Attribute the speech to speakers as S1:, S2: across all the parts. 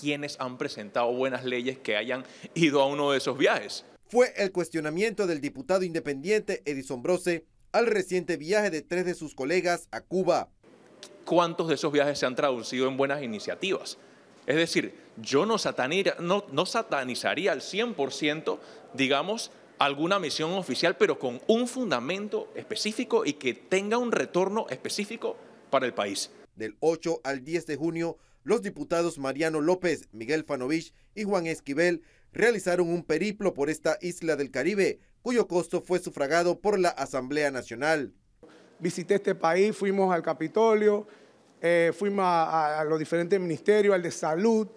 S1: quienes han presentado buenas leyes que hayan ido a uno de esos viajes.
S2: Fue el cuestionamiento del diputado independiente Edison Brosse al reciente viaje de tres de sus
S1: colegas a Cuba. ¿Cuántos de esos viajes se han traducido en buenas iniciativas? Es decir, yo no satanizaría al 100%, digamos, alguna misión oficial, pero con un fundamento específico y que tenga un retorno específico para el país. Del 8 al 10 de junio los diputados
S2: Mariano López, Miguel Fanovich y Juan Esquivel realizaron un periplo por esta isla del Caribe, cuyo costo fue sufragado por la Asamblea Nacional. Visité este
S3: país, fuimos al Capitolio, eh, fuimos a, a los diferentes ministerios, al de salud,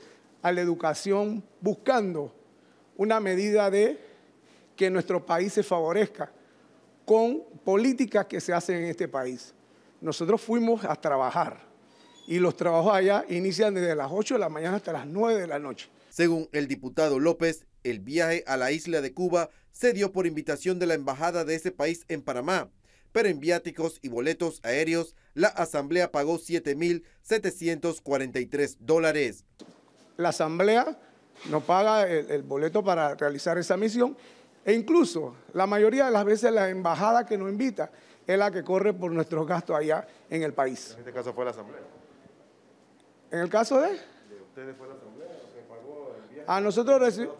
S3: a la educación, buscando una medida de que nuestro país se favorezca con políticas que se hacen en este país. Nosotros fuimos a trabajar y los trabajos allá inician desde las 8 de la
S2: mañana hasta las 9 de la noche. Según el diputado López, el viaje a la isla de Cuba se dio por invitación de la embajada de ese país en Panamá, pero en viáticos y boletos aéreos la asamblea pagó 7.743 dólares. La asamblea nos paga el, el boleto para realizar esa misión
S3: e incluso la mayoría de las veces la embajada que nos invita es la que corre por nuestros gastos allá en el país.
S2: En este caso fue la Asamblea.
S3: En el caso de... Ustedes fue la asamblea, se pagó el A nosotros recibimos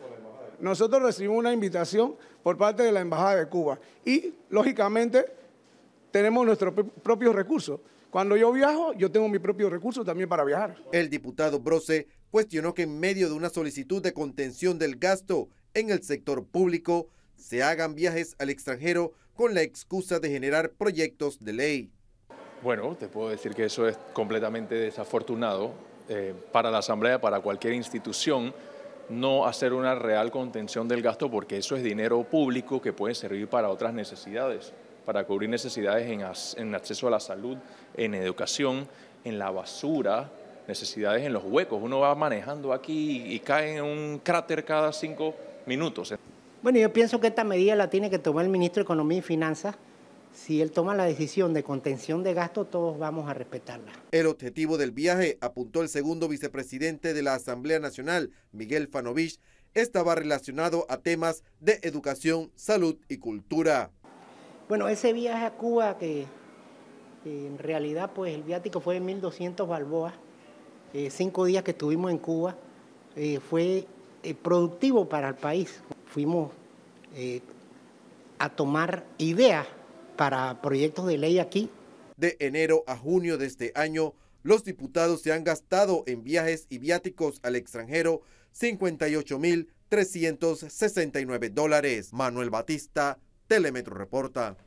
S3: nosotros recibimos una invitación por parte de la Embajada de Cuba y, lógicamente, tenemos nuestros propios
S2: recursos. Cuando yo viajo, yo tengo mis propios recursos también para viajar. El diputado Brose cuestionó que en medio de una solicitud de contención del gasto en el sector público, se hagan viajes al extranjero con la excusa de generar proyectos de ley.
S1: Bueno, te puedo decir que eso es completamente desafortunado eh, para la Asamblea, para cualquier institución, no hacer una real contención del gasto porque eso es dinero público que puede servir para otras necesidades, para cubrir necesidades en, acceso a la salud, en educación, en la basura, necesidades en los huecos. Uno va manejando aquí y, y cae en un cráter cada cinco minutos.
S4: Bueno, yo pienso que esta medida la tiene que tomar el ministro de Economía y Finanzas si él toma la decisión de contención de gasto, todos vamos a respetarla.
S2: El objetivo del viaje, apuntó el segundo vicepresidente de la Asamblea Nacional, Miguel Fanovich, estaba relacionado a temas de educación, salud y cultura.
S4: Bueno, ese viaje a Cuba que en realidad pues el viático fue de 1.200 balboas, eh, cinco días que estuvimos en Cuba, eh, fue eh, productivo para el país. Fuimos a tomar ideas para proyectos de ley aquí.
S2: De enero a junio de este año, los diputados se han gastado en viajes y viáticos al extranjero 58.369 dólares. Manuel Batista, Telemetro Reporta.